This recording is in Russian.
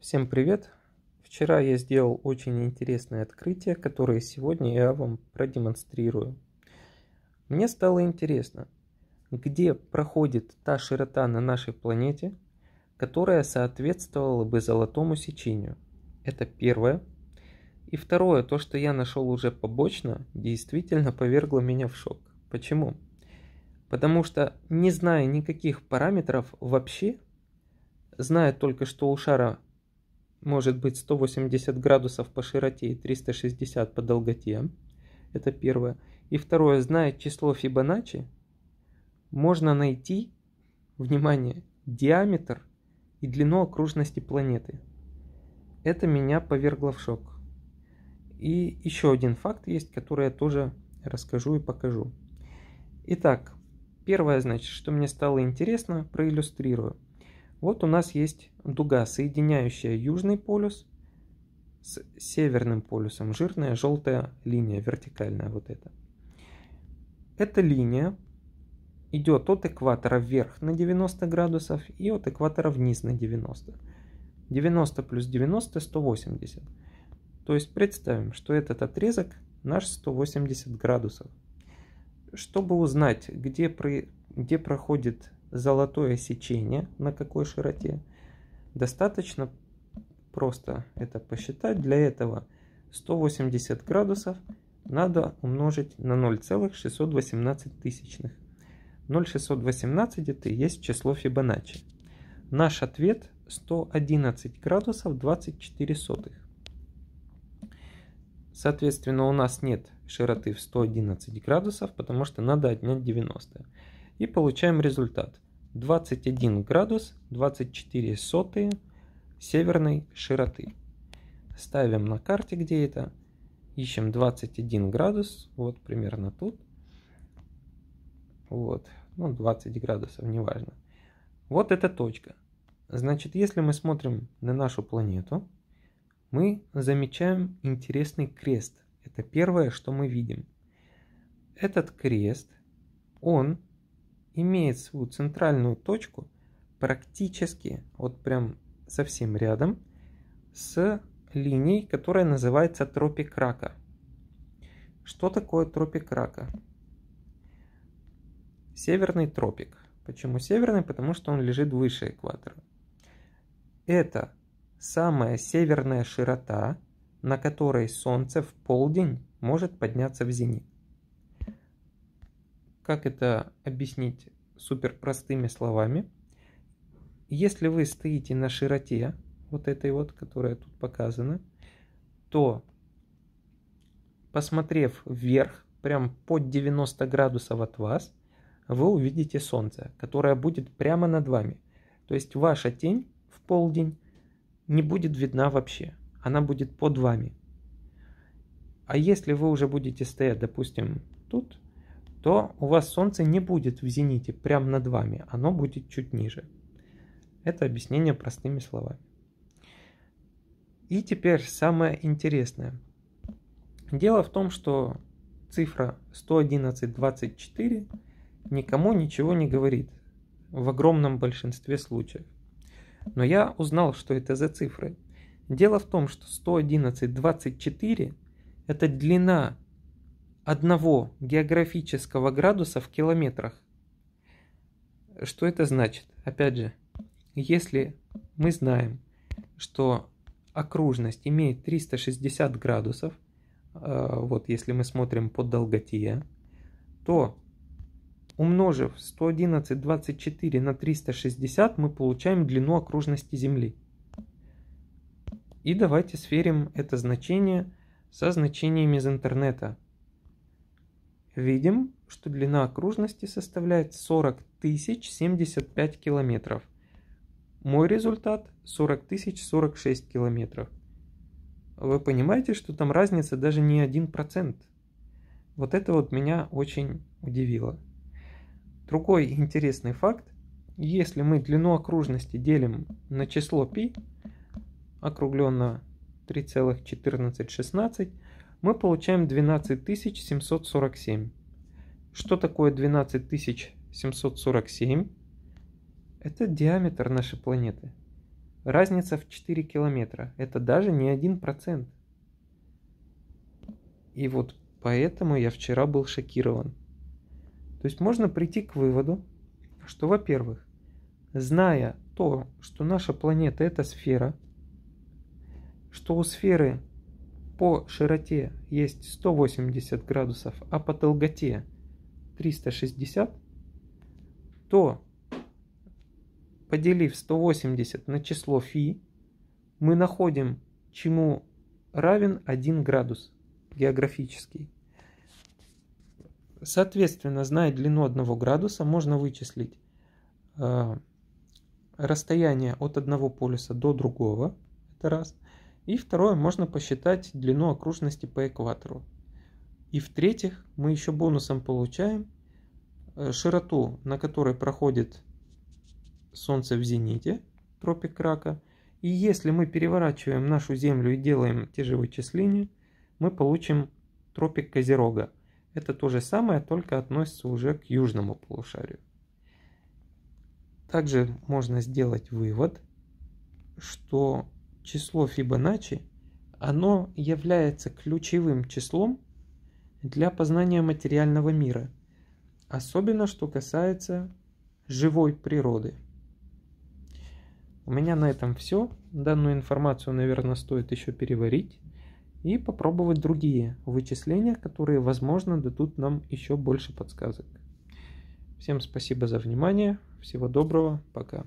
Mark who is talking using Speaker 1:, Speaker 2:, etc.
Speaker 1: Всем привет! Вчера я сделал очень интересное открытие, которое сегодня я вам продемонстрирую. Мне стало интересно, где проходит та широта на нашей планете, которая соответствовала бы золотому сечению. Это первое. И второе, то, что я нашел уже побочно, действительно повергло меня в шок. Почему? Потому что, не зная никаких параметров вообще, зная только, что у шара может быть 180 градусов по широте и 360 по долготе. Это первое. И второе, зная число Фибоначчи, можно найти, внимание, диаметр и длину окружности планеты. Это меня повергло в шок. И еще один факт есть, который я тоже расскажу и покажу. Итак, первое, значит, что мне стало интересно, проиллюстрирую – вот у нас есть дуга, соединяющая южный полюс с северным полюсом. Жирная желтая линия, вертикальная вот эта. Эта линия идет от экватора вверх на 90 градусов и от экватора вниз на 90. 90 плюс 90 – 180. То есть представим, что этот отрезок наш 180 градусов. Чтобы узнать, где, где проходит золотое сечение на какой широте, достаточно просто это посчитать. Для этого 180 градусов надо умножить на 0,618 тысячных. 0,618 это и есть число Фибоначчи. Наш ответ 111 градусов 24 сотых. Соответственно, у нас нет широты в 111 градусов, потому что надо отнять 90 и получаем результат 21 градус 24 сотые северной широты. Ставим на карте, где это, ищем 21 градус, вот примерно тут, вот, ну 20 градусов, неважно. Вот эта точка. Значит, если мы смотрим на нашу планету, мы замечаем интересный крест. Это первое, что мы видим. Этот крест, он имеет свою центральную точку практически вот прям совсем рядом с линией, которая называется тропик рака. Что такое тропик рака? Северный тропик. Почему северный? Потому что он лежит выше экватора. Это самая северная широта, на которой Солнце в полдень может подняться в зенит. Как это объяснить супер простыми словами? Если вы стоите на широте, вот этой вот, которая тут показана, то, посмотрев вверх, прям под 90 градусов от вас, вы увидите солнце, которое будет прямо над вами. То есть ваша тень в полдень не будет видна вообще, она будет под вами. А если вы уже будете стоять, допустим, тут, то у вас Солнце не будет в зените прямо над вами, оно будет чуть ниже. Это объяснение простыми словами. И теперь самое интересное. Дело в том, что цифра 111.24 никому ничего не говорит в огромном большинстве случаев. Но я узнал, что это за цифры. Дело в том, что 111.24 это длина одного географического градуса в километрах. Что это значит? Опять же, если мы знаем, что окружность имеет 360 градусов, э, вот если мы смотрим под долготия, то умножив 111,24 на 360, мы получаем длину окружности Земли. И давайте сверим это значение со значениями из интернета – Видим, что длина окружности составляет 40 075 километров. Мой результат 40 046 километров. Вы понимаете, что там разница даже не 1%. Вот это вот меня очень удивило. Другой интересный факт. Если мы длину окружности делим на число π, округленно 3,1416, мы получаем 12747. Что такое 12747? Это диаметр нашей планеты. Разница в 4 километра. Это даже не 1%. И вот поэтому я вчера был шокирован. То есть можно прийти к выводу, что, во-первых, зная то, что наша планета это сфера, что у сферы по широте есть 180 градусов, а по долготе 360, то поделив 180 на число φ, мы находим, чему равен 1 градус географический. Соответственно, зная длину 1 градуса, можно вычислить э, расстояние от одного полюса до другого. Это раз – и второе, можно посчитать длину окружности по экватору. И в-третьих, мы еще бонусом получаем э, широту, на которой проходит Солнце в зените, тропик рака. И если мы переворачиваем нашу Землю и делаем те же вычисления, мы получим тропик Козерога. Это то же самое, только относится уже к южному полушарию. Также можно сделать вывод, что число Фибоначчи, оно является ключевым числом для познания материального мира, особенно что касается живой природы. У меня на этом все. Данную информацию, наверное, стоит еще переварить и попробовать другие вычисления, которые, возможно, дадут нам еще больше подсказок. Всем спасибо за внимание. Всего доброго. Пока.